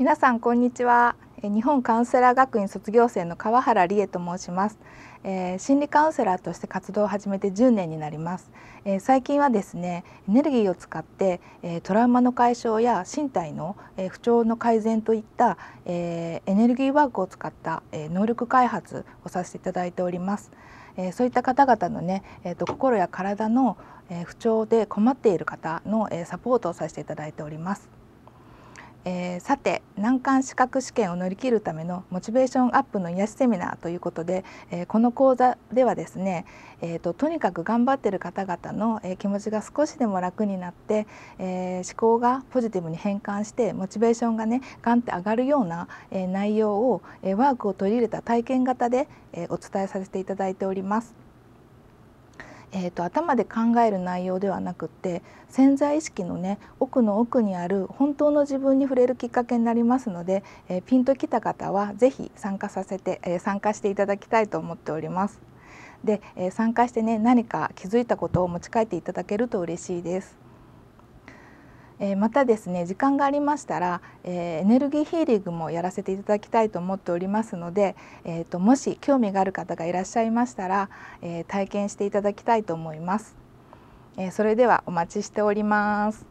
皆さんこんにちは日本カウンセラー学院卒業生の川原理恵と申します、えー、心理カウンセラーとして活動を始めて10年になります、えー、最近はですねエネルギーを使って、えー、トラウマの解消や身体の、え不調の改善といった、えエネルギーワークを使った、え能力開発をさせていただいております、えそういった方々のね、えーと、と心や体の、え不調で困っている方の、えサポートをさせていただいておりますえー、さて難関資格試験を乗り切るためのモチベーションアップの癒しセミナーということで、えー、この講座ではですね、えーと、とにかく頑張っている方々の、えー、気持ちが少しでも楽になって、え思考がポジティブに変換してモチベーションがねガンって上がるような、え内容を、えワークを取り入れた体験型で、えお伝えさせていただいております。えーと、頭で考える内容ではなくって潜在意識のね奥の奥にある本当の自分に触れるきっかけになりますので、えー、ピンときた方は是非参加させて、えー、参加していただきたいと思っております。で、えー、参加してね何か気づいたことを持ち帰っていただけると嬉しいです。えまたですね時間がありましたら、えエネルギーヒーリングもやらせていただきたいと思っておりますので、えーと、ともし興味がある方がいらっしゃいましたら、え体験していただきたいと思います、えそれではお待ちしております